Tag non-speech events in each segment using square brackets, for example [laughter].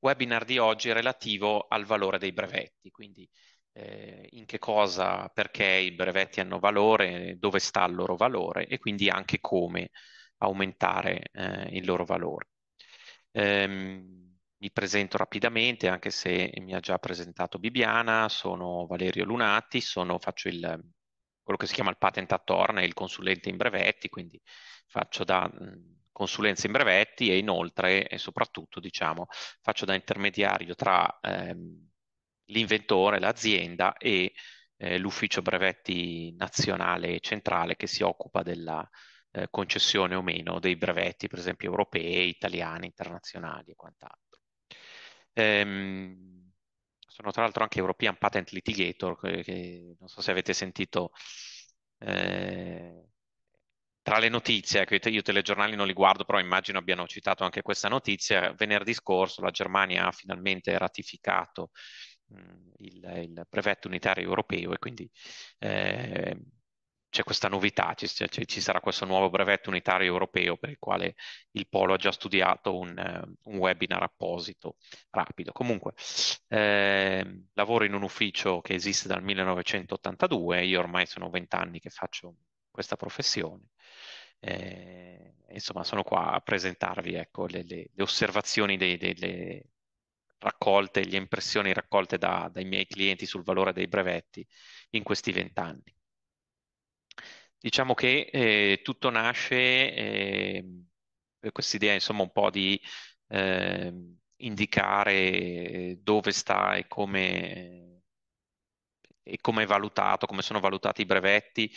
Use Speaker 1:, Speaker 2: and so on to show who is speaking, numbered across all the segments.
Speaker 1: webinar di oggi è relativo al valore dei brevetti, quindi eh, in che cosa, perché i brevetti hanno valore, dove sta il loro valore e quindi anche come aumentare eh, il loro valore. Ehm, mi presento rapidamente, anche se mi ha già presentato Bibiana, sono Valerio Lunati, sono, faccio il, quello che si chiama il patent attorney, il consulente in brevetti, quindi faccio da mm, consulenza in brevetti e inoltre e soprattutto diciamo, faccio da intermediario tra ehm, l'inventore, l'azienda e eh, l'ufficio brevetti nazionale e centrale che si occupa della eh, concessione o meno dei brevetti, per esempio europei, italiani, internazionali e quant'altro. Ehm, sono tra l'altro anche European Patent Litigator, che, che, non so se avete sentito eh, tra le notizie, ecco, io i telegiornali non li guardo, però immagino abbiano citato anche questa notizia, venerdì scorso la Germania ha finalmente ratificato mh, il, il, brevetto unitario europeo e quindi eh, c'è questa novità, ci, ci, ci, sarà questo nuovo brevetto unitario europeo per il quale il Polo ha già studiato un, un webinar apposito, rapido. Comunque, eh, lavoro in un ufficio che esiste dal 1982, io ormai sono vent'anni che faccio questa professione. Eh, insomma, sono qua a presentarvi ecco, le, le, le, osservazioni dei, delle raccolte, le impressioni raccolte da, dai miei clienti sul valore dei brevetti in questi vent'anni. Diciamo che eh, tutto nasce eh, questa idea, insomma, un po' di eh, indicare dove sta e come, e come è valutato, come sono valutati i brevetti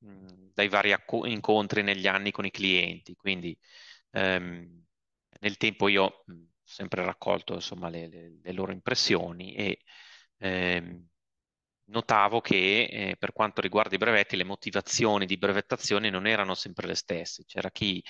Speaker 1: dai vari acco- incontri negli anni con i clienti. Quindi ehm, nel tempo io ho sempre raccolto insomma, le, le, le, loro impressioni e ehm, notavo che eh, per quanto riguarda i brevetti, le motivazioni di brevettazione non erano sempre le stesse. C'era chi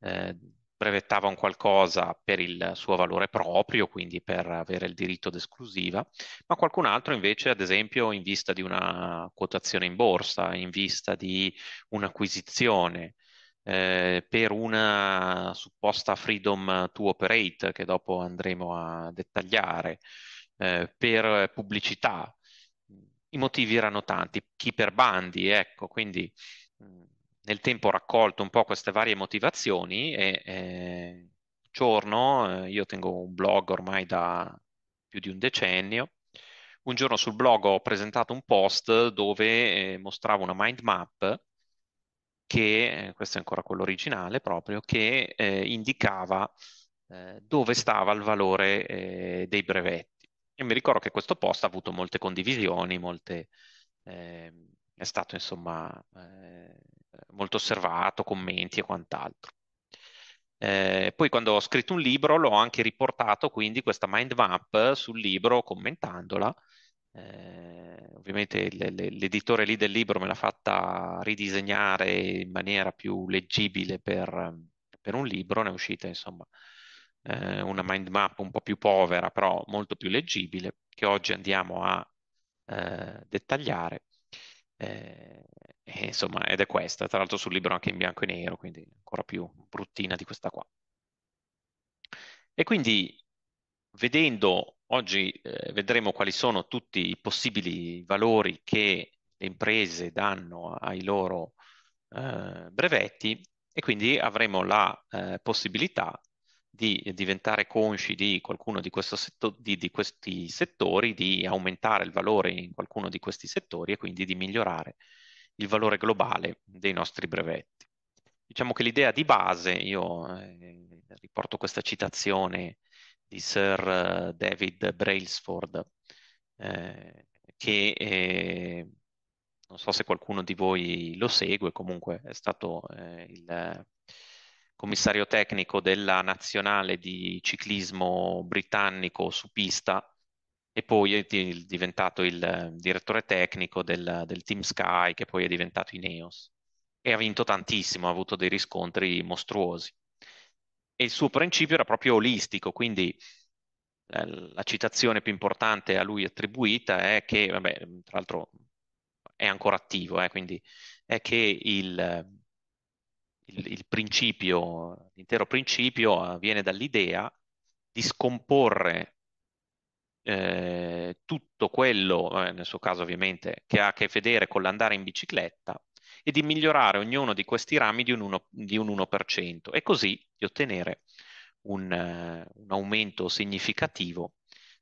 Speaker 1: eh, brevettava un qualcosa per il suo valore proprio, quindi per avere il diritto d'esclusiva, ma qualcun altro invece, ad esempio, in vista di una quotazione in borsa, in vista di un'acquisizione, eh, per una supposta freedom to operate, che dopo andremo a dettagliare, eh, per pubblicità. I motivi erano tanti, chi per bandi, ecco, quindi mm, nel tempo raccolto un po' queste varie motivazioni e eh, giorno, eh, io tengo un blog ormai da più di un decennio, un giorno sul blog ho presentato un post dove eh, mostravo una mind map che, eh, questo è ancora quello originale proprio, che eh, indicava eh, dove stava il valore dei brevetti. E mi ricordo che questo post ha avuto molte condivisioni, molte, ehm, è stato insomma eh, molto osservato, commenti e quant'altro. Eh, poi quando ho scritto un libro l'ho anche riportato quindi questa mind map sul libro commentandola. Eh, ovviamente le, le, l'editore lì del libro me l'ha fatta ridisegnare in maniera più leggibile per, per un libro, ne è uscita insomma eh, una mind map un po' più povera però molto più leggibile che oggi andiamo a eh, dettagliare eh, insomma, ed è questa, tra l'altro sul libro anche in bianco e nero, quindi ancora più bruttina di questa qua. E quindi vedendo oggi eh, vedremo quali sono tutti i possibili valori che le imprese danno ai loro eh, brevetti e quindi avremo la eh, possibilità di diventare consci di qualcuno di, setto- di, di, questi settori, di aumentare il valore in qualcuno di questi settori e quindi di migliorare il valore globale dei nostri brevetti. Diciamo che l'idea di base, io eh, riporto questa citazione di Sir David Brailsford, eh, che eh, non so se qualcuno di voi lo segue, comunque è stato eh, il commissario tecnico della nazionale di ciclismo britannico su pista e poi è diventato il eh, direttore tecnico del, del Team Sky che poi è diventato Ineos e ha vinto tantissimo, ha avuto dei riscontri mostruosi. E il suo principio era proprio olistico, quindi eh, la citazione più importante a lui attribuita è che, vabbè, tra l'altro è ancora attivo, eh, quindi è che il, eh, il, il principio, l'intero principio eh, viene dall'idea di scomporre eh, tutto quello, eh, nel suo caso ovviamente, che ha a che vedere con l'andare in bicicletta e di migliorare ognuno di questi rami di un, uno, di un 1%, e così di ottenere un, uh, un aumento significativo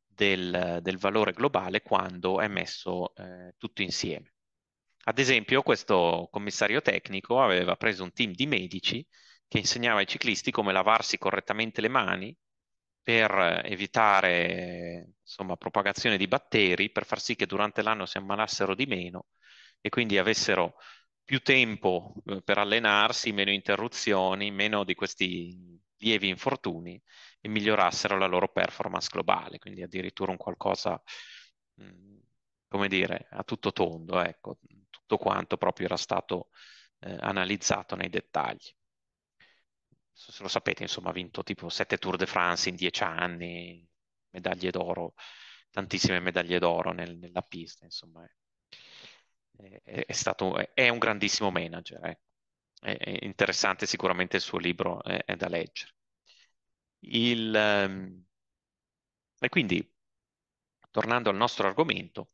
Speaker 1: del, del, valore globale quando è messo eh, tutto insieme. Ad esempio, questo commissario tecnico aveva preso un team di medici che insegnava ai ciclisti come lavarsi correttamente le mani per evitare insomma, propagazione di batteri, per far sì che durante l'anno si ammalassero di meno e quindi avessero più tempo eh, per allenarsi, meno interruzioni, meno di questi lievi infortuni e migliorassero la loro performance globale, quindi addirittura un qualcosa, mm, come dire, a tutto tondo, ecco, tutto quanto proprio era stato eh, analizzato nei dettagli. Se lo sapete, insomma, ha vinto tipo sette Tour de France in dieci anni, medaglie d'oro, tantissime medaglie d'oro nel, nella pista, insomma. È, è, è, stato, è un grandissimo manager, eh. è, è, interessante sicuramente il suo libro, è, da leggere. Il, um, e quindi, tornando al nostro argomento,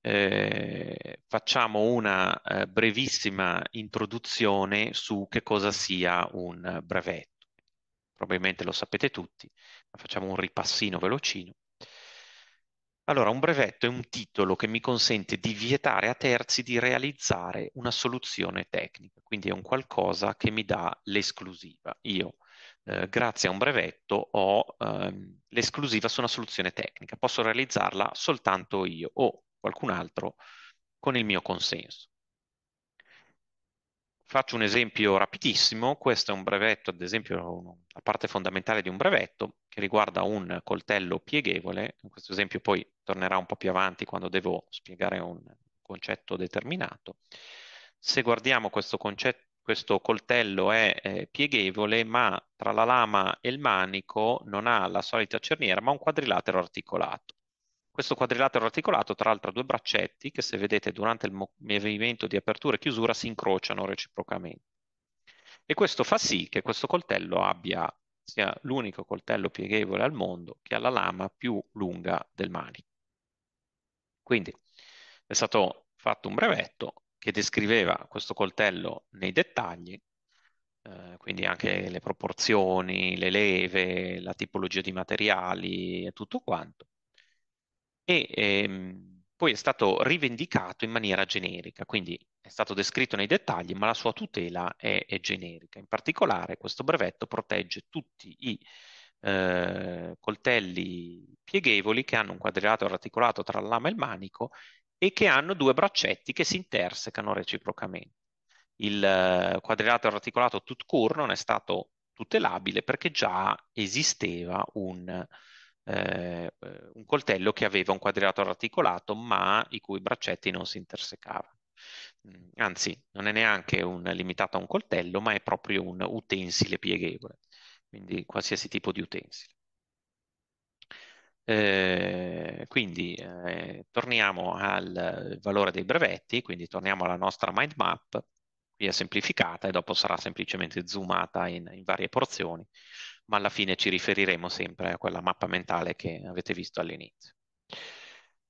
Speaker 1: eh, facciamo una eh, brevissima introduzione su che cosa sia un brevetto. Probabilmente lo sapete tutti, ma facciamo un ripassino velocino. Allora, un brevetto è un titolo che mi consente di vietare a terzi di realizzare una soluzione tecnica, quindi è un qualcosa che mi dà l'esclusiva. Io, eh, grazie a un brevetto, ho ehm, l'esclusiva su una soluzione tecnica, posso realizzarla soltanto io o qualcun altro con il mio consenso. Faccio un esempio rapidissimo, questo è un brevetto, ad esempio la parte fondamentale di un brevetto che riguarda un coltello pieghevole, in questo esempio poi tornerà un po' più avanti quando devo spiegare un concetto determinato. Se guardiamo questo, concetto, questo coltello è eh, pieghevole ma tra la lama e il manico non ha la solita cerniera ma un quadrilatero articolato. Questo quadrilatero articolato tra l'altro ha due braccetti che se vedete durante il movimento di apertura e chiusura si incrociano reciprocamente. E questo fa sì che questo coltello abbia sia l'unico coltello pieghevole al mondo che ha la lama più lunga del manico. Quindi è stato fatto un brevetto che descriveva questo coltello nei dettagli, eh, quindi anche le proporzioni, le leve, la tipologia di materiali e tutto quanto, e ehm, poi è stato rivendicato in maniera generica, quindi è stato descritto nei dettagli, ma la sua tutela è, è generica. In particolare questo brevetto protegge tutti i eh, coltelli pieghevoli che hanno un quadrilato articolato tra la lama e il manico e che hanno due braccetti che si intersecano reciprocamente. Il eh, quadrilato articolato tout court non è stato tutelabile perché già esisteva un eh, eh, un coltello che aveva un quadrilato articolato ma i cui braccetti non si intersecavano. Mm, anzi, non è neanche un, limitato a un coltello, ma è proprio un utensile pieghevole, quindi qualsiasi tipo di utensile. Eh, quindi eh, torniamo al valore dei brevetti, quindi torniamo alla nostra mind map qui è semplificata e dopo sarà semplicemente zoomata in, in varie porzioni, ma alla fine ci riferiremo sempre a quella mappa mentale che avete visto all'inizio.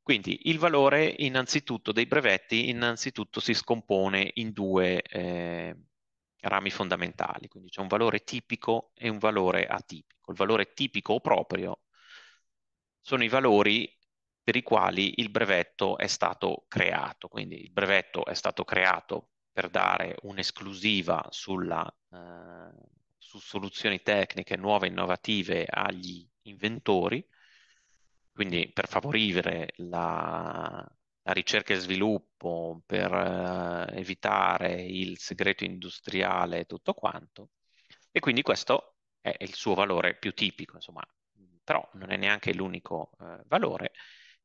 Speaker 1: Quindi il valore innanzitutto dei brevetti innanzitutto si scompone in due eh, rami fondamentali, quindi c'è un valore tipico e un valore atipico. Il valore tipico o proprio sono i valori per i quali il brevetto è stato creato, quindi il brevetto è stato creato per dare un'esclusiva sulla, eh, su soluzioni tecniche nuove e innovative agli inventori, quindi per favorire la, la ricerca e sviluppo, per eh, evitare il segreto industriale e tutto quanto. E quindi questo è il suo valore più tipico, insomma, però non è neanche l'unico eh, valore.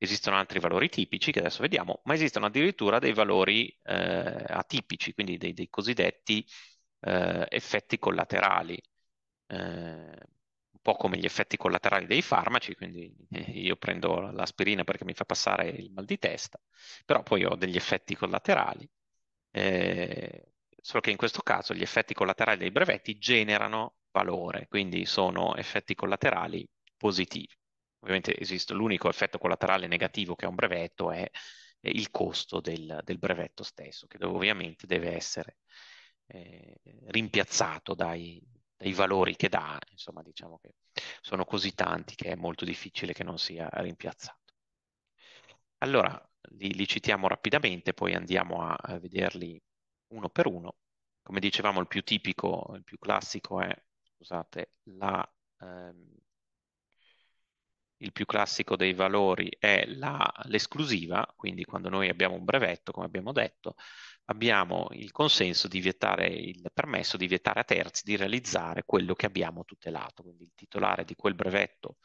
Speaker 1: Esistono altri valori tipici che adesso vediamo, ma esistono addirittura dei valori eh, atipici, quindi dei, dei cosiddetti eh, effetti collaterali, eh, un po' come gli effetti collaterali dei farmaci, quindi eh, io prendo l'aspirina perché mi fa passare il mal di testa, però poi ho degli effetti collaterali, eh, solo che in questo caso gli effetti collaterali dei brevetti generano valore, quindi sono effetti collaterali positivi ovviamente esiste l'unico effetto collaterale negativo che ha un brevetto è il costo del, del brevetto stesso, che ovviamente deve essere eh, rimpiazzato dai, dai, valori che dà, insomma diciamo che sono così tanti che è molto difficile che non sia rimpiazzato. Allora, li, li citiamo rapidamente, poi andiamo a, a vederli uno per uno. Come dicevamo, il più tipico, il più classico è, scusate, la... Ehm, il più classico dei valori è la, l'esclusiva, quindi quando noi abbiamo un brevetto, come abbiamo detto, abbiamo il consenso di vietare, il permesso di vietare a terzi di realizzare quello che abbiamo tutelato, quindi il titolare di quel brevetto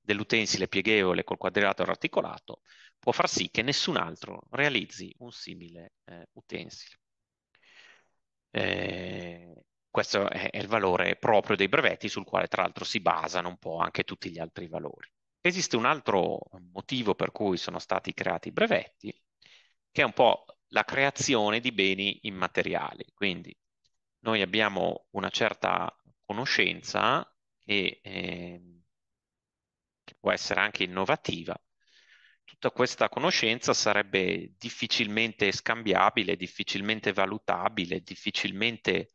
Speaker 1: dell'utensile pieghevole col quadrilato articolato può far sì che nessun altro realizzi un simile eh, utensile. Eh, questo è, è il valore proprio dei brevetti sul quale tra l'altro si basano un po' anche tutti gli altri valori. Esiste un altro motivo per cui sono stati creati i brevetti, che è un po' la creazione di beni immateriali. Quindi noi abbiamo una certa conoscenza che, eh, che può essere anche innovativa, tutta questa conoscenza sarebbe difficilmente scambiabile, difficilmente valutabile, difficilmente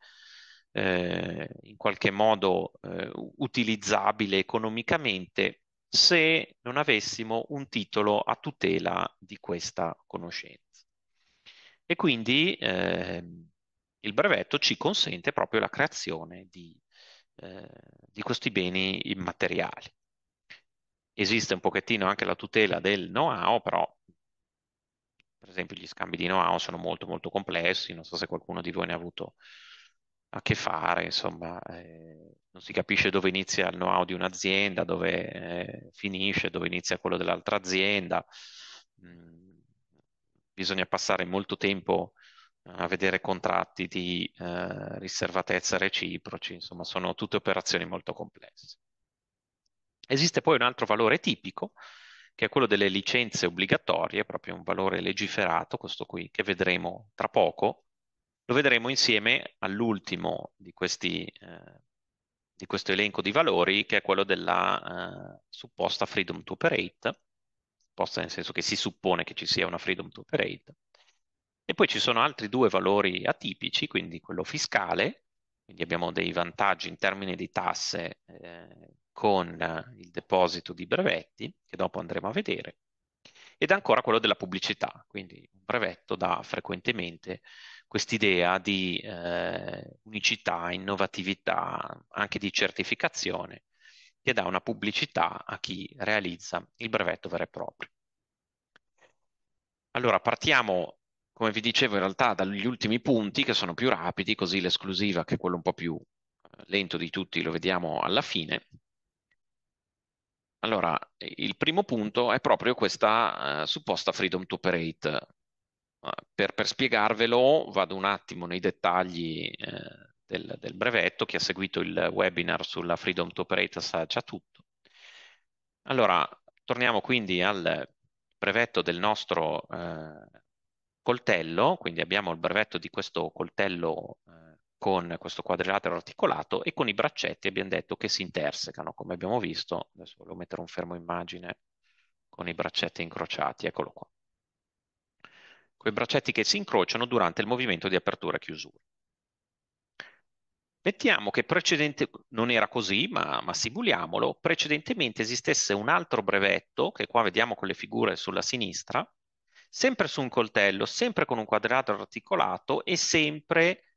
Speaker 1: eh, in qualche modo eh, utilizzabile economicamente se non avessimo un titolo a tutela di questa conoscenza. E quindi eh, il brevetto ci consente proprio la creazione di, eh, di questi beni immateriali. Esiste un pochettino anche la tutela del know-how, però per esempio gli scambi di know-how sono molto molto complessi, non so se qualcuno di voi ne ha avuto a che fare, insomma, eh, non si capisce dove inizia il know-how di un'azienda, dove eh, finisce, dove inizia quello dell'altra azienda. Mm, bisogna passare molto tempo a vedere contratti di eh, riservatezza reciproci, insomma, sono tutte operazioni molto complesse. Esiste poi un altro valore tipico, che è quello delle licenze obbligatorie, proprio un valore legiferato, questo qui che vedremo tra poco, lo vedremo insieme all'ultimo di, questi, eh, di questo elenco di valori, che è quello della eh, supposta freedom to operate, supposta nel senso che si suppone che ci sia una freedom to operate. E poi ci sono altri due valori atipici, quindi quello fiscale, quindi abbiamo dei vantaggi in termini di tasse eh, con eh, il deposito di brevetti, che dopo andremo a vedere, ed ancora quello della pubblicità, quindi un brevetto dà frequentemente quest'idea di eh, unicità, innovatività, anche di certificazione, che dà una pubblicità a chi realizza il brevetto vero e proprio. Allora, partiamo, come vi dicevo, in realtà dagli ultimi punti, che sono più rapidi, così l'esclusiva, che è quello un po' più eh, lento di tutti, lo vediamo alla fine. Allora, il primo punto è proprio questa eh, supposta freedom to operate per, per, spiegarvelo vado un attimo nei dettagli eh, del, del, brevetto, chi ha seguito il webinar sulla Freedom to Operate sa già tutto. Allora, torniamo quindi al brevetto del nostro eh, coltello, quindi abbiamo il brevetto di questo coltello eh, con questo quadrilatero articolato e con i braccetti abbiamo detto che si intersecano, come abbiamo visto, adesso volevo mettere un fermo immagine con i braccetti incrociati, eccolo qua coi braccetti che si incrociano durante il movimento di apertura e chiusura. Mettiamo che precedente, non era così, ma, ma simuliamolo, precedentemente esistesse un altro brevetto, che qua vediamo con le figure sulla sinistra, sempre su un coltello, sempre con un quadrato articolato e sempre,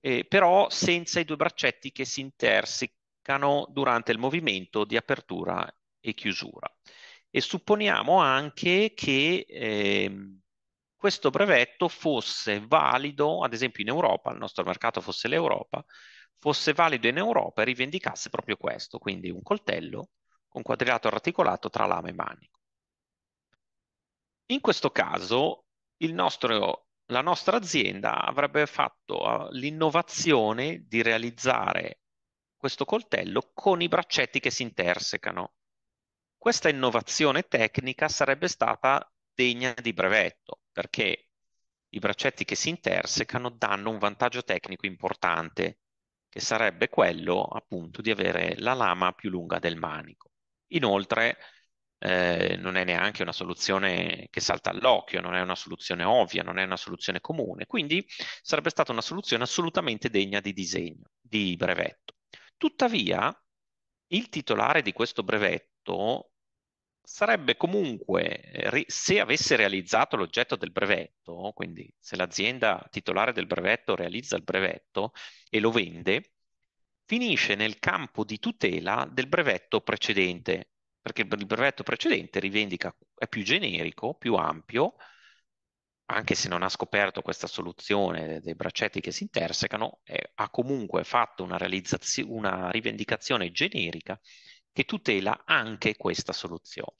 Speaker 1: eh, però senza i due braccetti che si intersecano durante il movimento di apertura e chiusura. E supponiamo anche che... Eh, questo brevetto fosse valido, ad esempio in Europa, il nostro mercato fosse l'Europa, fosse valido in Europa e rivendicasse proprio questo, quindi un coltello con quadrilato articolato tra lame e manico. In questo caso nostro, la nostra azienda avrebbe fatto eh, l'innovazione di realizzare questo coltello con i braccetti che si intersecano. Questa innovazione tecnica sarebbe stata degna di brevetto, perché i braccetti che si intersecano danno un vantaggio tecnico importante, che sarebbe quello appunto di avere la lama più lunga del manico. Inoltre eh, non è neanche una soluzione che salta all'occhio, non è una soluzione ovvia, non è una soluzione comune, quindi sarebbe stata una soluzione assolutamente degna di disegno, di brevetto. Tuttavia, il titolare di questo brevetto sarebbe comunque, eh, se avesse realizzato l'oggetto del brevetto, quindi se l'azienda titolare del brevetto realizza il brevetto e lo vende, finisce nel campo di tutela del brevetto precedente, perché il brevetto precedente rivendica, è più generico, più ampio, anche se non ha scoperto questa soluzione dei braccetti che si intersecano, è, ha comunque fatto una, una rivendicazione generica che tutela anche questa soluzione.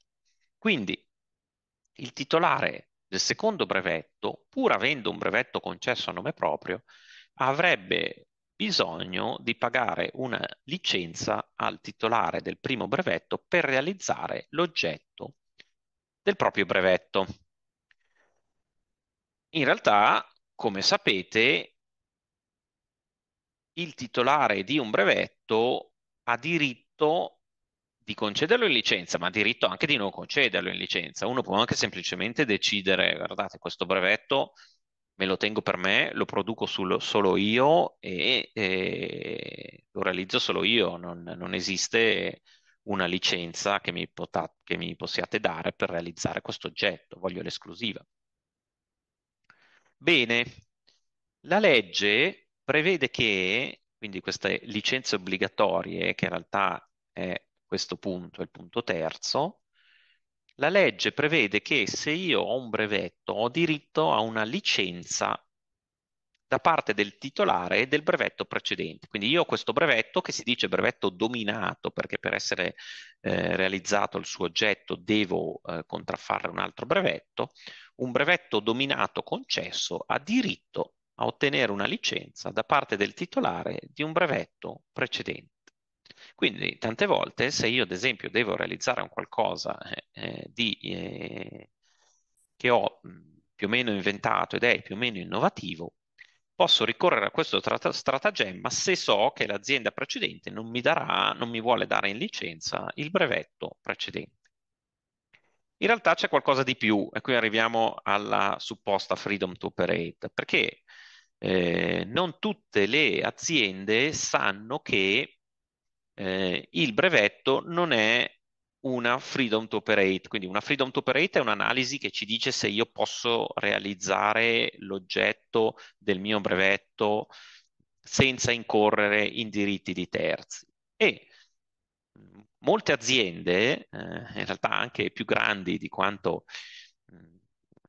Speaker 1: Quindi il titolare del secondo brevetto, pur avendo un brevetto concesso a nome proprio, avrebbe bisogno di pagare una licenza al titolare del primo brevetto per realizzare l'oggetto del proprio brevetto. In realtà, come sapete, il titolare di un brevetto ha diritto di concederlo in licenza, ma ha diritto anche di non concederlo in licenza. Uno può anche semplicemente decidere, guardate, questo brevetto me lo tengo per me, lo produco sul, solo io e, e, lo realizzo solo io, non, non esiste una licenza che mi, pota, che mi, possiate dare per realizzare questo oggetto, voglio l'esclusiva. Bene, la legge prevede che, quindi queste licenze obbligatorie, che in realtà è questo punto è il punto terzo, la legge prevede che se io ho un brevetto ho diritto a una licenza da parte del titolare del brevetto precedente. Quindi io ho questo brevetto che si dice brevetto dominato perché per essere eh, realizzato il suo oggetto devo eh, contraffare un altro brevetto. Un brevetto dominato concesso ha diritto a ottenere una licenza da parte del titolare di un brevetto precedente. Quindi tante volte se io ad esempio devo realizzare un qualcosa eh, eh di, eh, che ho più o meno inventato ed è più o meno innovativo, posso ricorrere a questo stratagemma se so che l'azienda precedente non mi, darà, non mi vuole dare in licenza il brevetto precedente. In realtà c'è qualcosa di più e qui arriviamo alla supposta freedom to operate, perché eh, non tutte le aziende sanno che eh, il brevetto non è una freedom to operate, quindi una freedom to operate è un'analisi che ci dice se io posso realizzare l'oggetto del mio brevetto senza incorrere in diritti di terzi. E molte aziende, eh, in realtà anche più grandi di quanto mm,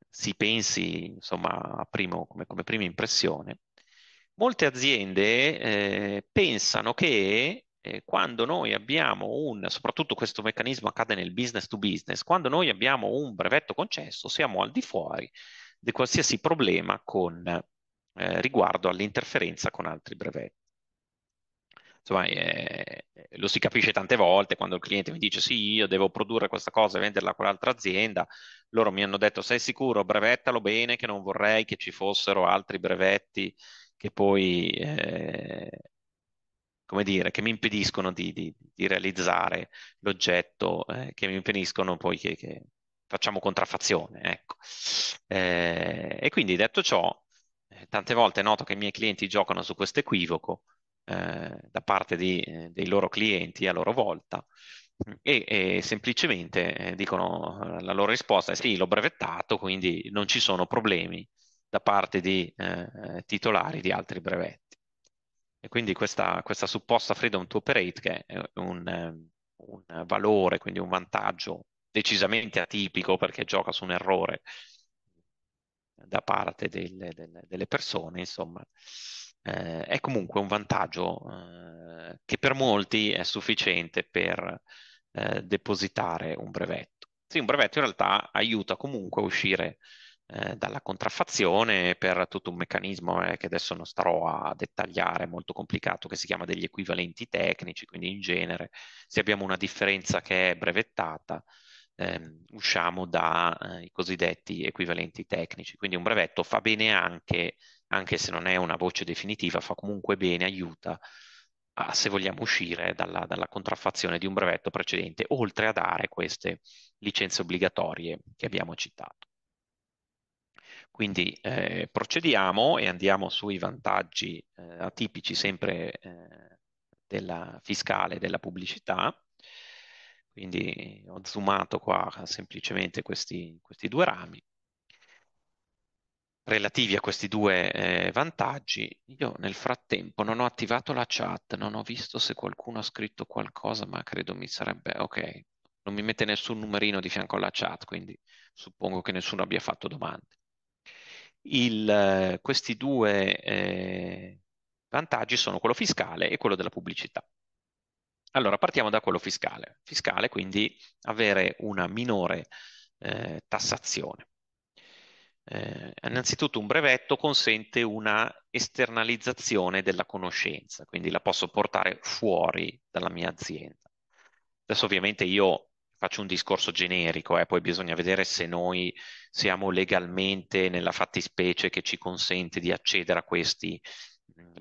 Speaker 1: si pensi, insomma, primo, come, come prima impressione, molte aziende eh, pensano che eh, quando noi abbiamo un, soprattutto questo meccanismo accade nel business to business, quando noi abbiamo un brevetto concesso siamo al di fuori di qualsiasi problema con, eh, riguardo all'interferenza con altri brevetti. Insomma, eh, lo si capisce tante volte quando il cliente mi dice sì, io devo produrre questa cosa e venderla a quell'altra azienda, loro mi hanno detto sei sicuro, brevettalo bene, che non vorrei che ci fossero altri brevetti che poi eh, come dire, che mi impediscono di, di, di realizzare l'oggetto, eh, che mi impediscono poi che, che facciamo contraffazione, ecco. eh, e quindi detto ciò, eh, tante volte noto che i miei clienti giocano su questo equivoco eh, da parte di, eh, dei loro clienti a loro volta e, e semplicemente eh, dicono la loro risposta è sì, l'ho brevettato, quindi non ci sono problemi da parte di titolari di altri brevetti. E quindi questa, questa supposta freedom to operate, che è un, un valore, quindi un vantaggio decisamente atipico perché gioca su un errore da parte delle, delle, delle persone, insomma, eh, è comunque un vantaggio eh, che per molti è sufficiente per eh, depositare un brevetto. Sì, un brevetto in realtà aiuta comunque a uscire eh, dalla contraffazione per tutto un meccanismo eh, che adesso non starò a dettagliare, molto complicato, che si chiama degli equivalenti tecnici, quindi in genere se abbiamo una differenza che è brevettata, ehm, usciamo dai eh, cosiddetti equivalenti tecnici. Quindi un brevetto fa bene anche, anche se non è una voce definitiva, fa comunque bene, aiuta a, se vogliamo uscire dalla, dalla, contraffazione di un brevetto precedente, oltre a dare queste licenze obbligatorie che abbiamo citato. Quindi eh, procediamo e andiamo sui vantaggi eh, atipici sempre eh, della fiscale della pubblicità. Quindi ho zoomato qua semplicemente questi, questi due rami. Relativi a questi due eh, vantaggi, io nel frattempo non ho attivato la chat, non ho visto se qualcuno ha scritto qualcosa, ma credo mi sarebbe... Ok, non mi mette nessun numerino di fianco alla chat, quindi suppongo che nessuno abbia fatto domande il, eh, questi due eh, vantaggi sono quello fiscale e quello della pubblicità. Allora, partiamo da quello fiscale. Fiscale, quindi avere una minore eh, tassazione. Eh, innanzitutto un brevetto consente una esternalizzazione della conoscenza, quindi la posso portare fuori dalla mia azienda. Adesso ovviamente io faccio un discorso generico, eh, poi bisogna vedere se noi siamo legalmente nella fattispecie che ci consente di accedere a questi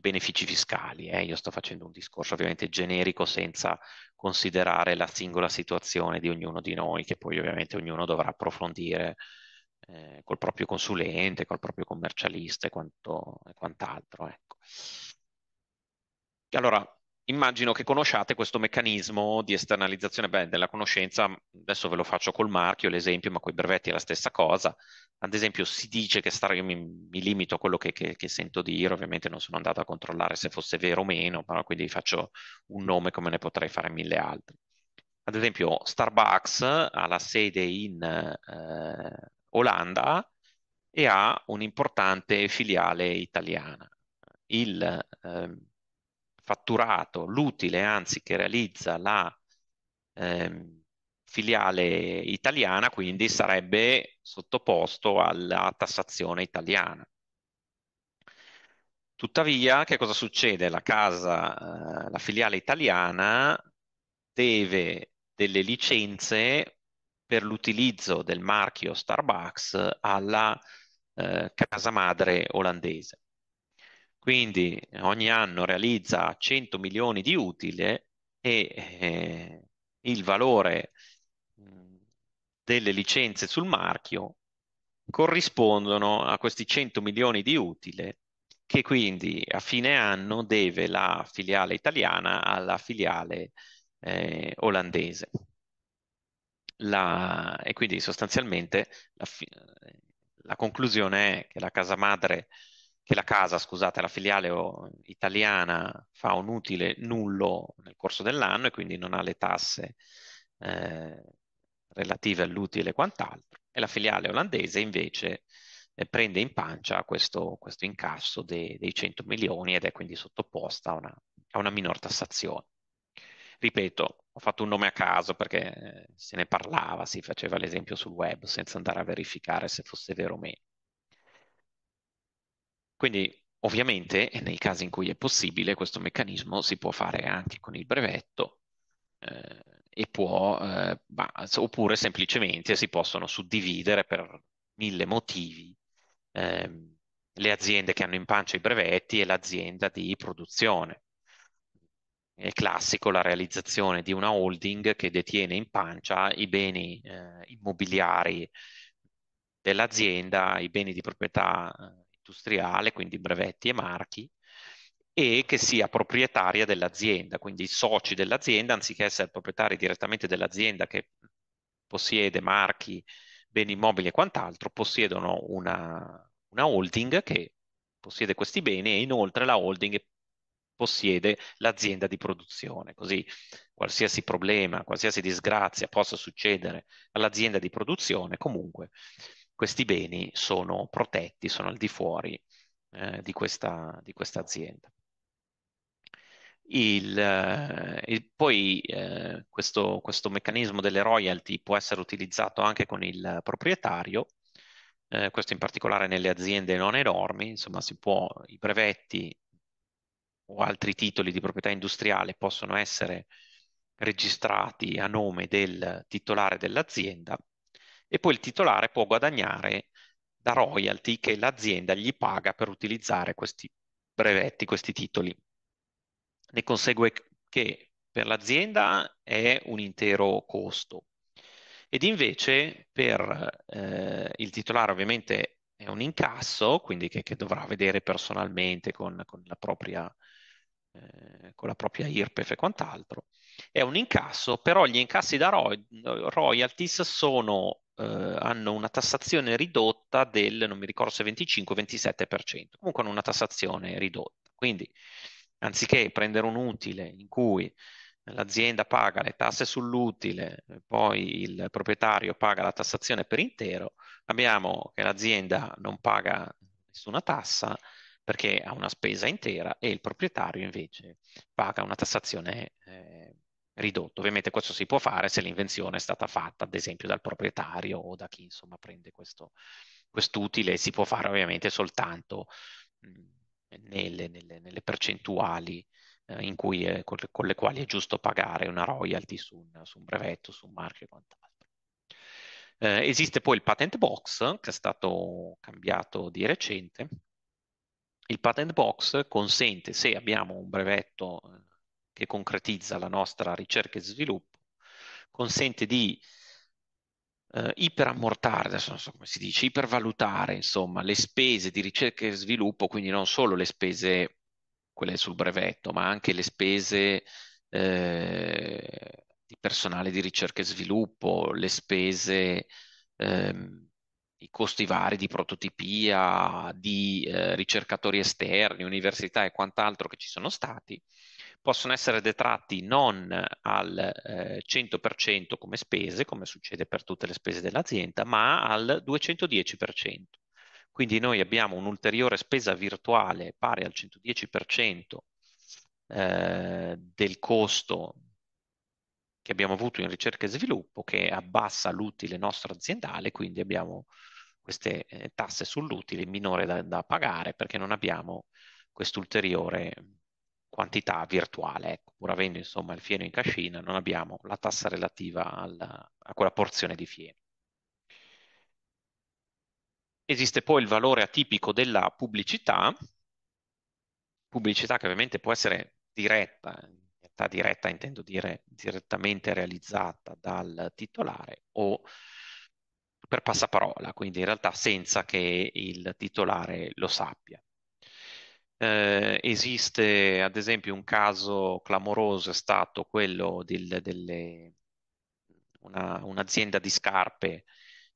Speaker 1: benefici fiscali. Eh. Io sto facendo un discorso ovviamente generico senza considerare la singola situazione di ognuno di noi, che poi ovviamente ognuno dovrà approfondire eh, col proprio consulente, col proprio commercialista e, quanto, e quant'altro. Ecco. Allora, immagino che conosciate questo meccanismo di esternalizzazione beh, della conoscenza, adesso ve lo faccio col marchio l'esempio, ma con i brevetti è la stessa cosa. Ad esempio si dice che stare, io mi, mi limito a quello che, che, che, sento dire, ovviamente non sono andato a controllare se fosse vero o meno, però quindi faccio un nome come ne potrei fare mille altri. Ad esempio Starbucks ha la sede in eh, Olanda e ha un'importante filiale italiana. Il, eh, fatturato, l'utile anzi che realizza la eh, filiale italiana, quindi sarebbe sottoposto alla tassazione italiana. Tuttavia, che cosa succede? La casa, eh, la filiale italiana deve delle licenze per l'utilizzo del marchio Starbucks alla eh, casa madre olandese quindi eh, ogni anno realizza 100 milioni di utile e eh, il valore delle licenze sul marchio corrispondono a questi 100 milioni di utile che quindi a fine anno deve la filiale italiana alla filiale eh, olandese. La, e quindi sostanzialmente la, la, conclusione è che la casa madre eh, che la casa, scusate, la filiale oh, italiana fa un utile nullo nel corso dell'anno e quindi non ha le tasse eh, relative all'utile e quant'altro, e la filiale olandese invece eh, prende in pancia questo, questo incasso de, dei 100 milioni ed è quindi sottoposta a una, a una minor tassazione. Ripeto, ho fatto un nome a caso perché eh, se ne parlava, si faceva l'esempio sul web senza andare a verificare se fosse vero o meno. Quindi ovviamente nei casi in cui è possibile questo meccanismo si può fare anche con il brevetto eh, e può, eh, bah, oppure semplicemente si possono suddividere per mille motivi eh, le aziende che hanno in pancia i brevetti e l'azienda di produzione. È classico la realizzazione di una holding che detiene in pancia i beni eh, immobiliari dell'azienda, i beni di proprietà eh, industriale, quindi brevetti e marchi, e che sia proprietaria dell'azienda, quindi i soci dell'azienda, anziché essere proprietari direttamente dell'azienda che possiede marchi, beni immobili e quant'altro, possiedono una, una holding che possiede questi beni e inoltre la holding possiede l'azienda di produzione. Così qualsiasi problema, qualsiasi disgrazia possa succedere all'azienda di produzione, comunque questi beni sono protetti, sono al di fuori eh, di, questa, di, questa, azienda. Il, eh, poi eh, questo, questo, meccanismo delle royalty può essere utilizzato anche con il proprietario, eh, questo in particolare nelle aziende non enormi, insomma può, i brevetti o altri titoli di proprietà industriale possono essere registrati a nome del titolare dell'azienda e poi il titolare può guadagnare da royalty che l'azienda gli paga per utilizzare questi brevetti, questi titoli. Ne consegue che per l'azienda è un intero costo ed invece per eh, il titolare ovviamente è un incasso, quindi che, che dovrà vedere personalmente con, con la propria eh, con la propria IRPEF e quant'altro. È un incasso, però gli incassi da royalties sono eh, hanno una tassazione ridotta del, non mi ricordo se 25-27%, comunque hanno una tassazione ridotta. Quindi anziché prendere un utile in cui l'azienda paga le tasse sull'utile, eh, poi il proprietario paga la tassazione per intero, abbiamo che l'azienda non paga nessuna tassa perché ha una spesa intera e il proprietario invece paga una tassazione eh, ridotto. Ovviamente questo si può fare se l'invenzione è stata fatta, ad esempio, dal proprietario o da chi insomma prende questo quest'utile, si può fare ovviamente soltanto nelle, nelle, nelle, percentuali eh, in cui, eh, con, le, con, le, quali è giusto pagare una royalty su un, su un brevetto, su un marchio e quant'altro. Eh, esiste poi il patent box che è stato cambiato di recente. Il patent box consente, se abbiamo un brevetto eh, che concretizza la nostra ricerca e sviluppo, consente di eh, iperammortare, adesso non so come si dice, ipervalutare insomma le spese di ricerca e sviluppo, quindi non solo le spese, quelle sul brevetto, ma anche le spese eh, di personale di ricerca e sviluppo, le spese, ehm, i costi vari di prototipia, di eh, ricercatori esterni, università e quant'altro che ci sono stati possono essere detratti non al eh, 100% come spese, come succede per tutte le spese dell'azienda, ma al 210%. Quindi noi abbiamo un'ulteriore spesa virtuale pari al 110% eh, del costo che abbiamo avuto in ricerca e sviluppo che abbassa l'utile nostro aziendale, quindi abbiamo queste eh, tasse sull'utile minore da, da, pagare perché non abbiamo quest'ulteriore quantità virtuale, ecco. pur avendo insomma il fieno in cascina, non abbiamo la tassa relativa alla, a quella porzione di fieno. Esiste poi il valore atipico della pubblicità, pubblicità che ovviamente può essere diretta, in realtà diretta intendo dire direttamente realizzata dal titolare o per passaparola, quindi in realtà senza che il titolare lo sappia. Eh, esiste ad esempio un caso clamoroso, è stato quello di una, un'azienda di scarpe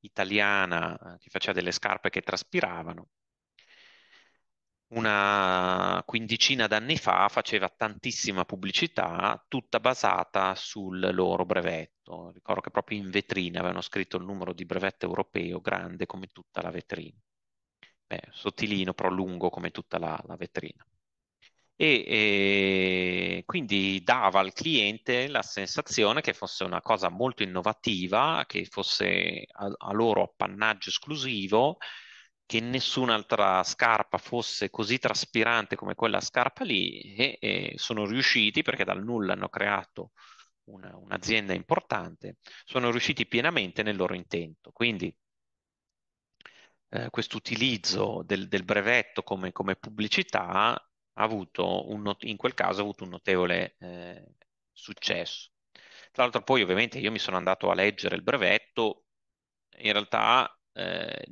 Speaker 1: italiana eh, che faceva delle scarpe che traspiravano. Una quindicina d'anni fa faceva tantissima pubblicità, tutta basata sul loro brevetto. Ricordo che proprio in vetrina avevano scritto il numero di brevetto europeo grande come tutta la vetrina eh, sottilino però lungo come tutta la, la vetrina. E, e, eh, quindi dava al cliente la sensazione che fosse una cosa molto innovativa, che fosse a, a loro appannaggio esclusivo, che nessun'altra scarpa fosse così traspirante come quella scarpa lì e, e sono riusciti, perché dal nulla hanno creato una, un'azienda importante, sono riusciti pienamente nel loro intento. Quindi eh, questo utilizzo del, del, brevetto come, come pubblicità ha avuto un, in quel caso ha avuto un notevole eh, successo. Tra l'altro poi ovviamente io mi sono andato a leggere il brevetto, in realtà eh,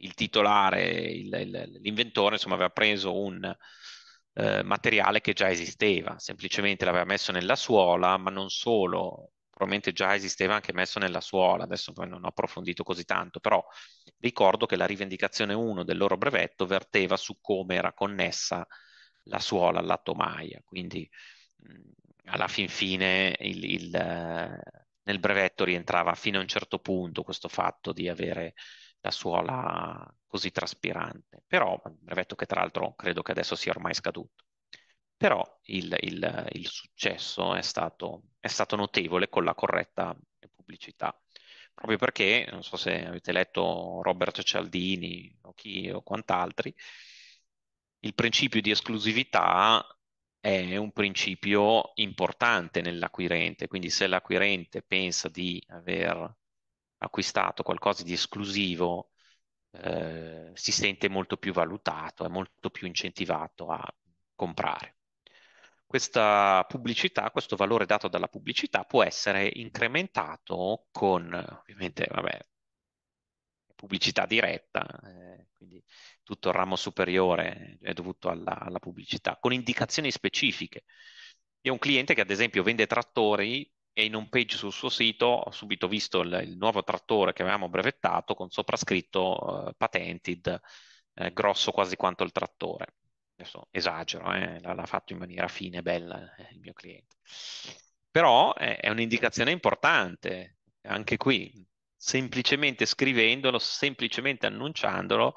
Speaker 1: il titolare, il, il, l'inventore, insomma, aveva preso un eh, materiale che già esisteva, semplicemente l'aveva messo nella suola, ma non solo probabilmente già esisteva anche messo nella suola, adesso poi non ho approfondito così tanto, però ricordo che la rivendicazione 1 del loro brevetto verteva su come era connessa la suola alla tomaia, quindi mh, alla fin fine il, il, nel brevetto rientrava fino a un certo punto questo fatto di avere la suola così traspirante, però un brevetto che tra l'altro credo che adesso sia ormai scaduto però il, il, il successo è stato, è stato, notevole con la corretta pubblicità. Proprio perché, non so se avete letto Robert Cialdini o chi o quant'altri, il principio di esclusività è un principio importante nell'acquirente, quindi se l'acquirente pensa di aver acquistato qualcosa di esclusivo, eh, si sente molto più valutato, è molto più incentivato a comprare questa pubblicità, questo valore dato dalla pubblicità può essere incrementato con, ovviamente, vabbè, pubblicità diretta, eh, quindi tutto il ramo superiore è dovuto alla, alla, pubblicità, con indicazioni specifiche. Io ho un cliente che ad esempio vende trattori e in un page sul suo sito ho subito visto il, il nuovo trattore che avevamo brevettato con soprascritto uh, patented, eh, grosso quasi quanto il trattore adesso esagero, eh, l'ha fatto in maniera fine e bella eh, il mio cliente. Però eh, è un'indicazione importante, anche qui, semplicemente scrivendolo, semplicemente annunciandolo,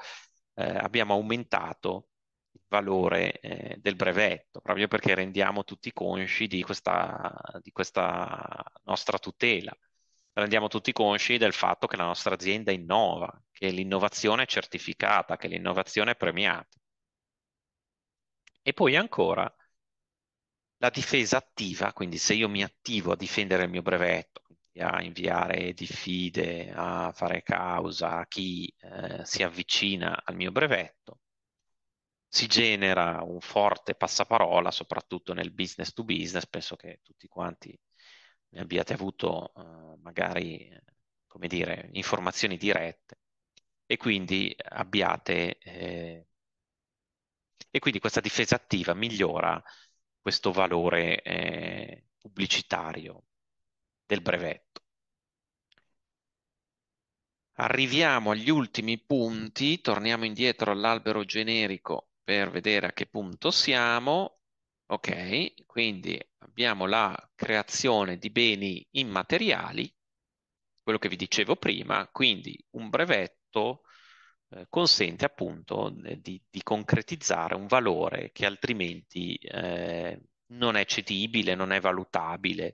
Speaker 1: eh, abbiamo aumentato il valore eh, del brevetto, proprio perché rendiamo tutti consci di questa, di questa nostra tutela. Rendiamo tutti consci del fatto che la nostra azienda innova, che l'innovazione è certificata, che l'innovazione è premiata. E poi ancora la difesa attiva, quindi se io mi attivo a difendere il mio brevetto, a inviare diffide, a fare causa a chi eh, si avvicina al mio brevetto, si genera un forte passaparola, soprattutto nel business to business, penso che tutti quanti ne abbiate avuto eh, magari, come dire, informazioni dirette e quindi abbiate eh, e quindi questa difesa attiva migliora questo valore eh, pubblicitario del brevetto. Arriviamo agli ultimi punti, torniamo indietro all'albero generico per vedere a che punto siamo. Ok, quindi abbiamo la creazione di beni immateriali, quello che vi dicevo prima, quindi un brevetto eh, consente appunto eh, di, di, concretizzare un valore che altrimenti eh, non è cedibile, non è valutabile.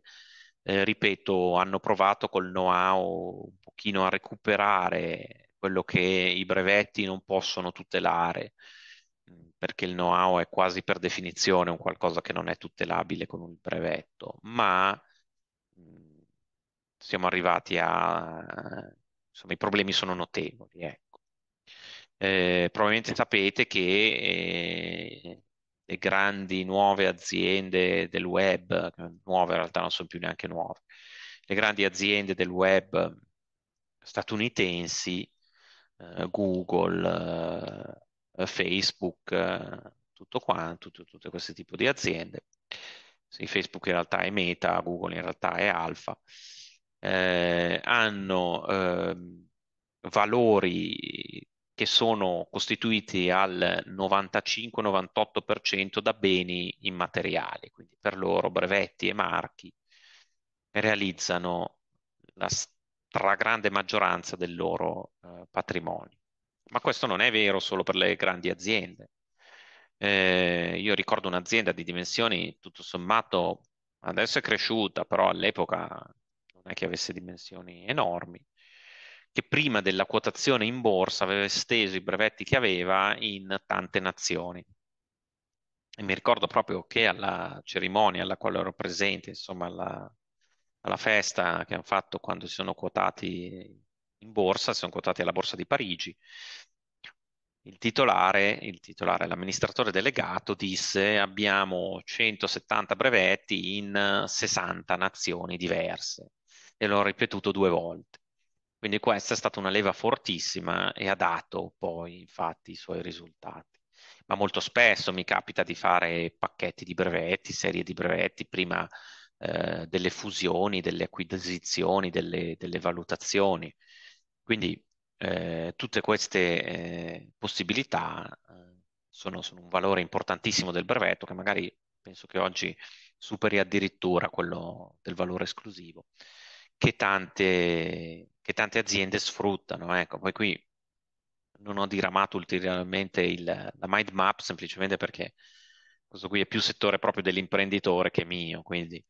Speaker 1: Eh, ripeto, hanno provato col know-how un pochino a recuperare quello che i brevetti non possono tutelare, mm, perché il know-how è quasi per definizione un qualcosa che non è tutelabile con un brevetto, ma mm, siamo arrivati a... insomma i problemi sono notevoli. Eh eh, probabilmente sapete che eh, le grandi nuove aziende del web, nuove in realtà non sono più neanche nuove, le grandi aziende del web statunitensi, eh, Google, eh, Facebook, tutto quanto, tutto, tutto questo tipo di aziende, sì, Facebook in realtà è Meta, Google in realtà è Alfa, eh, hanno ehm, valori che sono costituiti al 95-98% da beni immateriali, quindi per loro brevetti e marchi realizzano la stragrande maggioranza del loro eh, patrimonio. Ma questo non è vero solo per le grandi aziende. Eh, io ricordo un'azienda di dimensioni tutto sommato adesso è cresciuta, però all'epoca non è che avesse dimensioni enormi che prima della quotazione in borsa aveva esteso i brevetti che aveva in tante nazioni. E mi ricordo proprio che alla cerimonia alla quale ero presente, insomma, alla, alla festa che hanno fatto quando si sono quotati in borsa, si sono quotati alla borsa di Parigi, il titolare, il titolare, l'amministratore delegato disse abbiamo 170 brevetti in 60 nazioni diverse e l'ho ripetuto due volte. Quindi questa è stata una leva fortissima e ha dato poi infatti i suoi risultati. Ma molto spesso mi capita di fare pacchetti di brevetti, serie di brevetti, prima eh, delle fusioni, delle acquisizioni, delle, delle valutazioni. Quindi eh, tutte queste eh, possibilità eh, sono, sono un valore importantissimo del brevetto che magari penso che oggi superi addirittura quello del valore esclusivo che tante, che tante aziende sfruttano. Ecco, poi qui non ho diramato ulteriormente il, la mind map semplicemente perché questo qui è più settore proprio dell'imprenditore che mio, quindi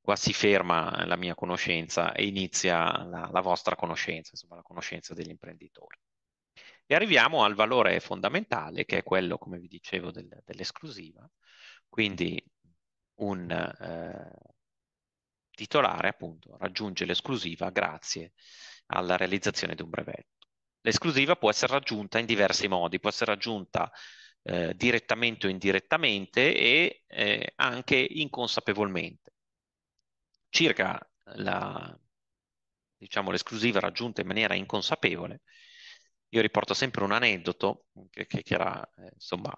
Speaker 1: qua si ferma la mia conoscenza e inizia la, la vostra conoscenza, insomma la conoscenza degli imprenditori. E arriviamo al valore fondamentale che è quello, come vi dicevo, del, dell'esclusiva, quindi un, eh, titolare appunto raggiunge l'esclusiva grazie alla realizzazione di un brevetto. L'esclusiva può essere raggiunta in diversi modi, può essere raggiunta eh, direttamente o indirettamente e eh, anche inconsapevolmente. Circa la, diciamo, l'esclusiva raggiunta in maniera inconsapevole, io riporto sempre un aneddoto che, che, che era, eh, insomma,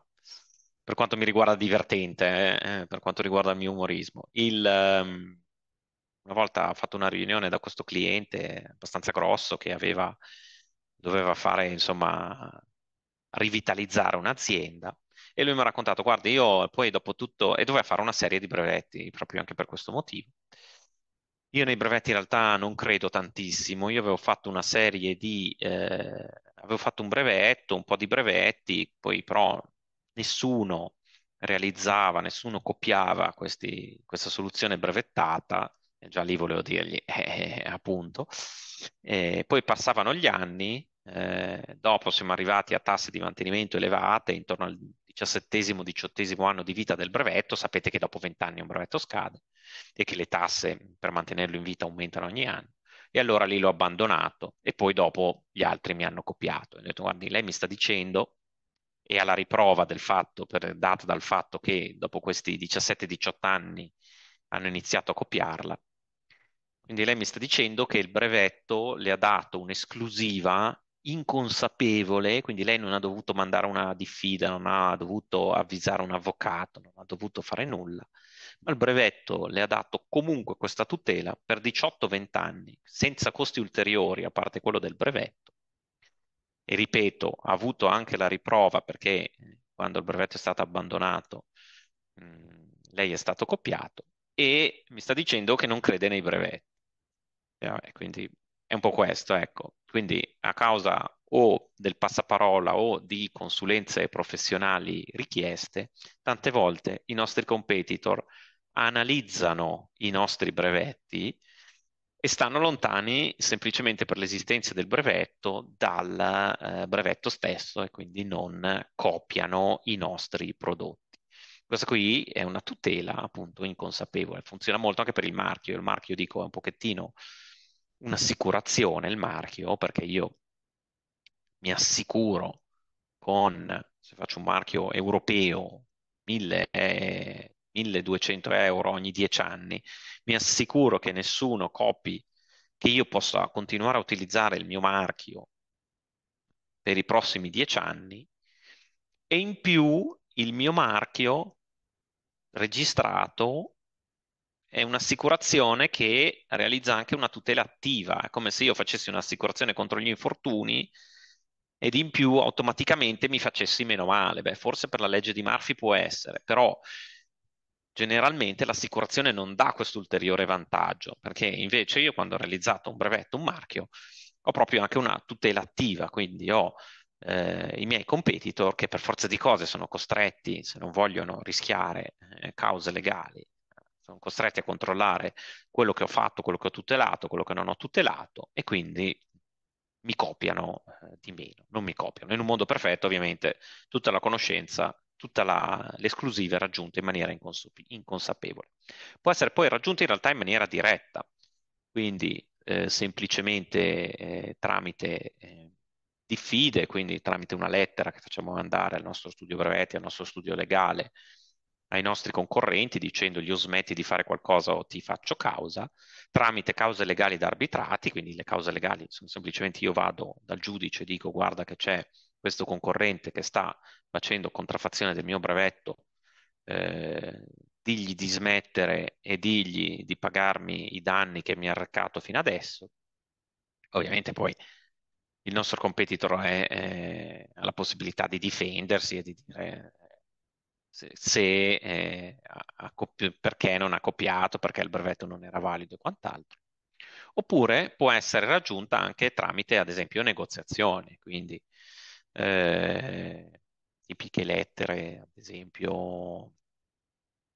Speaker 1: per quanto mi riguarda divertente, eh, eh, per quanto riguarda il mio umorismo. Il, um, una volta ho fatto una riunione da questo cliente abbastanza grosso che aveva, doveva fare, insomma, rivitalizzare un'azienda e lui mi ha raccontato, guarda, io poi dopo tutto, e doveva fare una serie di brevetti proprio anche per questo motivo. Io nei brevetti in realtà non credo tantissimo, io avevo fatto una serie di, eh, avevo fatto un brevetto, un po' di brevetti, poi però nessuno realizzava, nessuno copiava questi, questa soluzione brevettata eh, già lì volevo dirgli, [laughs] eh, eh, eh, appunto. Eh, poi passavano gli anni, eh, dopo siamo arrivati a tasse di mantenimento elevate, intorno al diciassettesimo, diciottesimo anno di vita del brevetto, sapete che dopo vent'anni un brevetto scade e che le tasse per mantenerlo in vita aumentano ogni anno. E allora lì l'ho abbandonato e poi dopo gli altri mi hanno copiato. E ho detto, guardi, lei mi sta dicendo e alla riprova del fatto, per, data dal fatto che dopo questi 17-18 anni hanno iniziato a copiarla, quindi lei mi sta dicendo che il brevetto le ha dato un'esclusiva inconsapevole, quindi lei non ha dovuto mandare una diffida, non ha dovuto avvisare un avvocato, non ha dovuto fare nulla, ma il brevetto le ha dato comunque questa tutela per 18-20 anni, senza costi ulteriori, a parte quello del brevetto. E ripeto, ha avuto anche la riprova perché eh, quando il brevetto è stato abbandonato, mh, mm, lei è stato copiato e mi sta dicendo che non crede nei brevetti. Eh, quindi è un po' questo, ecco. Quindi a causa o del passaparola o di consulenze professionali richieste, tante volte i nostri competitor analizzano i nostri brevetti e stanno lontani semplicemente per l'esistenza del brevetto dal eh, brevetto stesso e quindi non copiano i nostri prodotti. Questa qui è una tutela appunto inconsapevole, funziona molto anche per il marchio, il marchio dico è un pochettino un'assicurazione, il marchio, perché io mi assicuro con, se faccio un marchio europeo, 1000, eh, 1200 euro ogni 10 anni, mi assicuro che nessuno copi, che io possa continuare a utilizzare il mio marchio per i prossimi 10 anni e in più il mio marchio registrato è un'assicurazione che realizza anche una tutela attiva, è come se io facessi un'assicurazione contro gli infortuni ed in più automaticamente mi facessi meno male. Beh, forse per la legge di Murphy può essere, però generalmente l'assicurazione non dà questo ulteriore vantaggio, perché invece io quando ho realizzato un brevetto, un marchio, ho proprio anche una tutela attiva, quindi ho eh, i miei competitor che per forza di cose sono costretti, se non vogliono rischiare eh, cause legali sono costretti a controllare quello che ho fatto, quello che ho tutelato, quello che non ho tutelato e quindi mi copiano eh, di meno, non mi copiano. In un mondo perfetto ovviamente tutta la conoscenza, tutta la, l'esclusiva è raggiunta in maniera inconsap- inconsapevole. Può essere poi raggiunta in realtà in maniera diretta, quindi eh, semplicemente eh, tramite eh, diffide, quindi tramite una lettera che facciamo mandare al nostro studio brevetti, al nostro studio legale, ai nostri concorrenti dicendogli o smetti di fare qualcosa o ti faccio causa, tramite cause legali da arbitrati, quindi le cause legali sono semplicemente io vado dal giudice e dico guarda che c'è questo concorrente che sta facendo contraffazione del mio brevetto, eh, digli di smettere e digli di pagarmi i danni che mi ha arrecato fino adesso. Ovviamente poi il nostro competitor è, è, ha la possibilità di difendersi e di dire se, se eh, ha, perché non ha copiato, perché il brevetto non era valido e quant'altro. Oppure può essere raggiunta anche tramite, ad esempio, negoziazioni, quindi eh, tipiche lettere, ad esempio,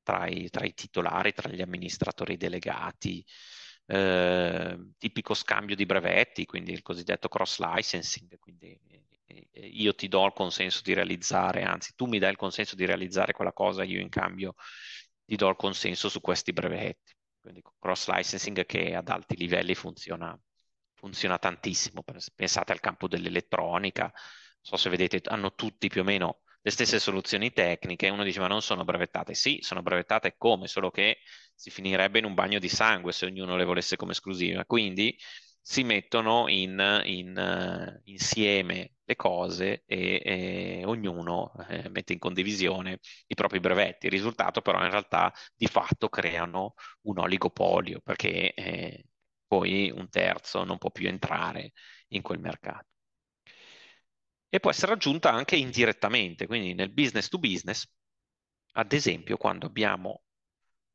Speaker 1: tra i, tra i, titolari, tra gli amministratori delegati, eh, tipico scambio di brevetti, quindi il cosiddetto cross licensing, quindi io ti do il consenso di realizzare, anzi tu mi dai il consenso di realizzare quella cosa, io in cambio ti do il consenso su questi brevetti. Quindi cross licensing che ad alti livelli funziona, funziona tantissimo. Pensate al campo dell'elettronica, non so se vedete, hanno tutti più o meno le stesse soluzioni tecniche, uno dice ma non sono brevettate, sì, sono brevettate come, solo che si finirebbe in un bagno di sangue se ognuno le volesse come esclusiva, quindi si mettono in, in, uh, insieme le cose e, e ognuno eh, mette in condivisione i propri brevetti. Il risultato però in realtà di fatto creano un oligopolio perché eh, poi un terzo non può più entrare in quel mercato. E può essere aggiunta anche indirettamente, quindi nel business to business, ad esempio quando abbiamo,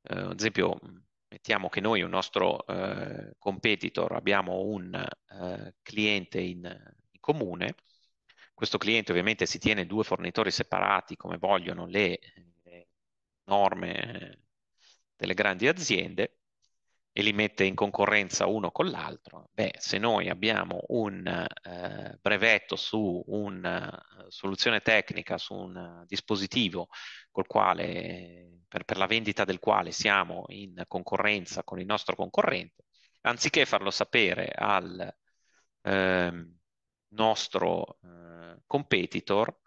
Speaker 1: eh, ad esempio mettiamo che noi, un nostro eh, competitor, abbiamo un eh, cliente in, in comune, questo cliente ovviamente si tiene due fornitori separati come vogliono le, le norme eh, delle grandi aziende e li mette in concorrenza uno con l'altro, beh, se noi abbiamo un eh, brevetto su una eh, soluzione tecnica, su un eh, dispositivo quale, per, per, la vendita del quale siamo in concorrenza con il nostro concorrente, anziché farlo sapere al, ehm, nostro eh, competitor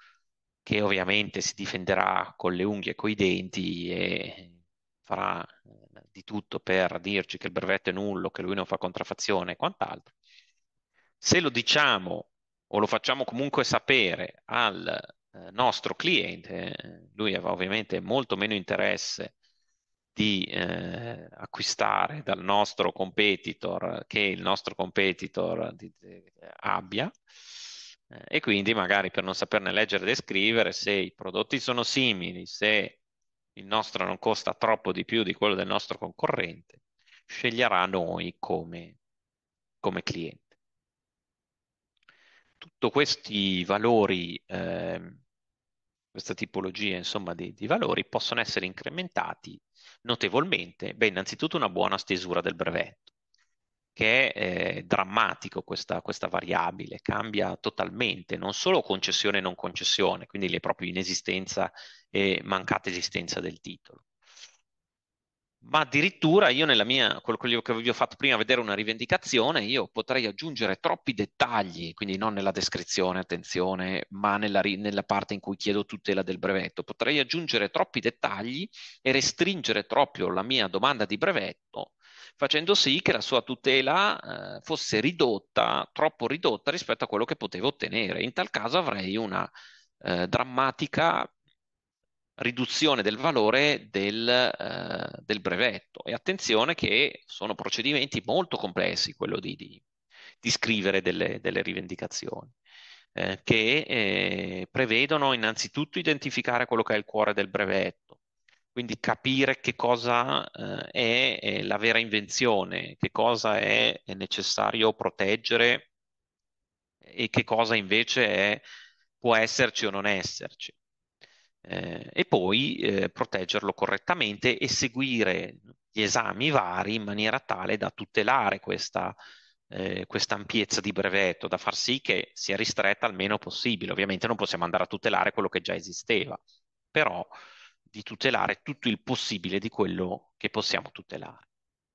Speaker 1: che ovviamente si difenderà con le unghie e coi denti e farà eh, di tutto per dirci che il brevetto è nullo, che lui non fa contraffazione e quant'altro. Se lo diciamo o lo facciamo comunque sapere al eh, nostro cliente, eh, lui aveva ovviamente molto meno interesse di eh, acquistare dal nostro competitor che il nostro competitor di, di, abbia eh, e quindi magari per non saperne leggere e descrivere se i prodotti sono simili, se il nostro non costa troppo di più di quello del nostro concorrente, sceglierà noi come, come cliente. Tutti questi valori, eh, questa tipologia insomma di, di valori possono essere incrementati notevolmente? Beh, innanzitutto una buona stesura del brevetto, che è eh, drammatico questa, questa, variabile, cambia totalmente, non solo concessione e non concessione, quindi le proprie inesistenza e mancata esistenza del titolo, ma addirittura io nella mia, quello che vi ho fatto prima vedere una rivendicazione, io potrei aggiungere troppi dettagli, quindi non nella descrizione, attenzione, ma nella, nella, parte in cui chiedo tutela del brevetto, potrei aggiungere troppi dettagli e restringere troppo la mia domanda di brevetto, facendo sì che la sua tutela eh, fosse ridotta, troppo ridotta rispetto a quello che potevo ottenere. In tal caso avrei una eh, drammatica riduzione del valore del, eh, del, brevetto. E attenzione che sono procedimenti molto complessi, quello di, di, di scrivere delle, delle rivendicazioni, eh, che eh, prevedono innanzitutto identificare quello che è il cuore del brevetto, quindi capire che cosa eh, è la vera invenzione, che cosa è, è necessario proteggere e che cosa invece è, può esserci o non esserci eh, e poi eh, proteggerlo correttamente e seguire gli esami vari in maniera tale da tutelare questa, eh, questa ampiezza di brevetto, da far sì che sia ristretta al meno possibile. Ovviamente non possiamo andare a tutelare quello che già esisteva, però di tutelare tutto il possibile di quello che possiamo tutelare.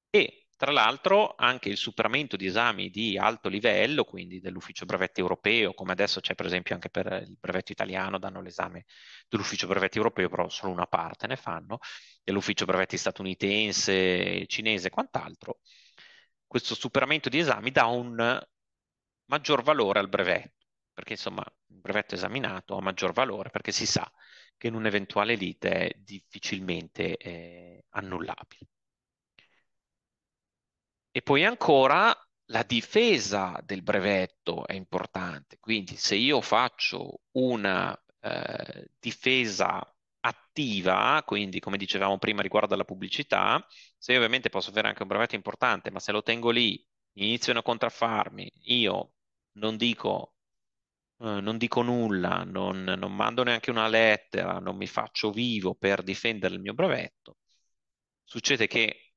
Speaker 1: E tra l'altro anche il superamento di esami di alto livello, quindi dell'ufficio brevetti europeo, come adesso c'è per esempio anche per il brevetto italiano, danno l'esame dell'ufficio brevetti europeo, però solo una parte ne fanno, dell'ufficio brevetti statunitense, cinese e quant'altro. Questo superamento di esami dà un maggior valore al brevetto, perché insomma il brevetto esaminato ha maggior valore perché si sa che in un'eventuale lite è difficilmente eh, annullabile. E poi ancora la difesa del brevetto è importante, quindi se io faccio una eh, difesa attiva, quindi come dicevamo prima riguardo alla pubblicità, se io ovviamente posso avere anche un brevetto importante, ma se lo tengo lì, iniziano a contraffarmi, io non dico, eh, non dico nulla, non, non mando neanche una lettera, non mi faccio vivo per difendere il mio brevetto, succede che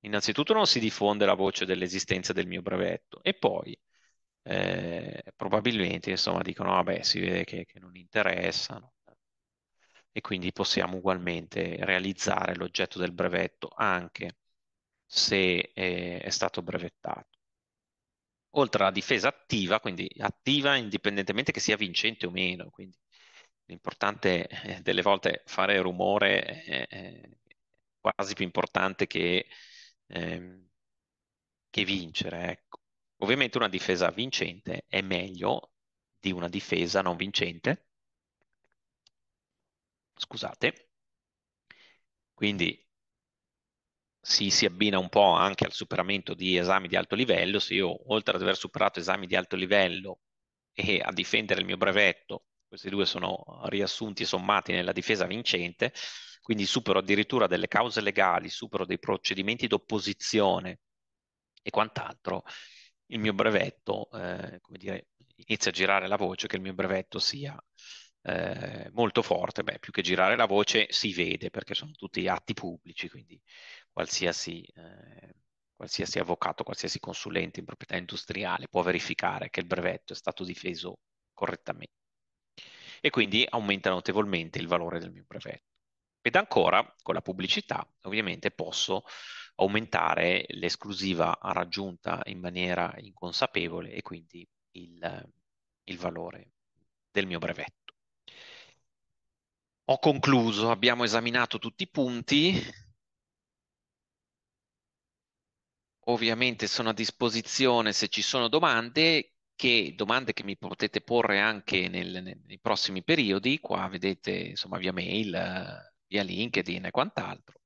Speaker 1: innanzitutto non si diffonde la voce dell'esistenza del mio brevetto e poi eh, probabilmente insomma dicono vabbè ah, si vede che, che non interessano e quindi possiamo ugualmente realizzare l'oggetto del brevetto anche se eh, è stato brevettato. Oltre alla difesa attiva, quindi attiva indipendentemente che sia vincente o meno, quindi l'importante eh, delle volte fare rumore eh, eh, è quasi più importante che ehm, che vincere. Ecco. Ovviamente una difesa vincente è meglio di una difesa non vincente. Scusate. Quindi si, si, abbina un po' anche al superamento di esami di alto livello. Se io, oltre ad aver superato esami di alto livello e a difendere il mio brevetto, questi due sono riassunti e sommati nella difesa vincente, quindi supero addirittura delle cause legali, supero dei procedimenti d'opposizione e quant'altro, il mio brevetto, eh, come dire, inizia a girare la voce che il mio brevetto sia eh, molto forte, beh, più che girare la voce si vede perché sono tutti atti pubblici, quindi qualsiasi, eh, qualsiasi, avvocato, qualsiasi consulente in proprietà industriale può verificare che il brevetto è stato difeso correttamente e quindi aumenta notevolmente il valore del mio brevetto. Ed ancora, con la pubblicità, ovviamente posso aumentare l'esclusiva raggiunta in maniera inconsapevole e quindi il, il valore del mio brevetto. Ho concluso, abbiamo esaminato tutti i punti. Ovviamente sono a disposizione se ci sono domande, che domande che mi potete porre anche nel, nei prossimi periodi. Qua vedete insomma via mail via LinkedIn e quant'altro.